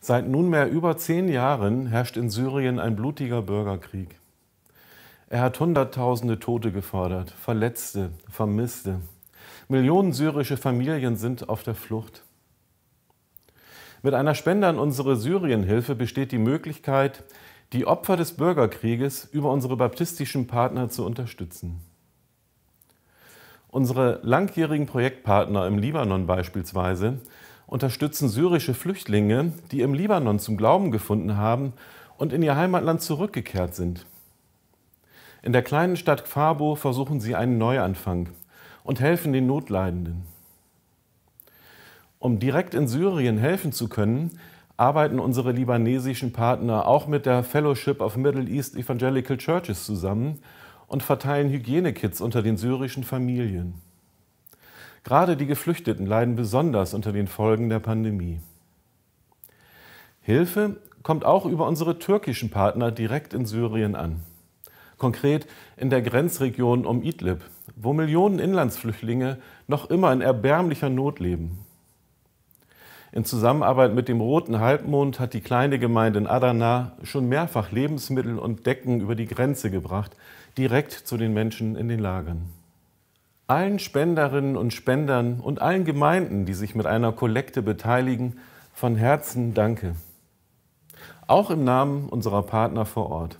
Seit nunmehr über zehn Jahren herrscht in Syrien ein blutiger Bürgerkrieg. Er hat Hunderttausende Tote gefordert, Verletzte, Vermisste. Millionen syrische Familien sind auf der Flucht. Mit einer Spende an unsere Syrienhilfe besteht die Möglichkeit, die Opfer des Bürgerkrieges über unsere baptistischen Partner zu unterstützen. Unsere langjährigen Projektpartner im Libanon beispielsweise unterstützen syrische Flüchtlinge, die im Libanon zum Glauben gefunden haben und in ihr Heimatland zurückgekehrt sind. In der kleinen Stadt Fabo versuchen sie einen Neuanfang und helfen den Notleidenden. Um direkt in Syrien helfen zu können, arbeiten unsere libanesischen Partner auch mit der Fellowship of Middle East Evangelical Churches zusammen und verteilen Hygienekits unter den syrischen Familien. Gerade die Geflüchteten leiden besonders unter den Folgen der Pandemie. Hilfe kommt auch über unsere türkischen Partner direkt in Syrien an. Konkret in der Grenzregion um Idlib, wo Millionen Inlandsflüchtlinge noch immer in erbärmlicher Not leben. In Zusammenarbeit mit dem Roten Halbmond hat die kleine Gemeinde in Adana schon mehrfach Lebensmittel und Decken über die Grenze gebracht, direkt zu den Menschen in den Lagern allen Spenderinnen und Spendern und allen Gemeinden, die sich mit einer Kollekte beteiligen, von Herzen danke. Auch im Namen unserer Partner vor Ort.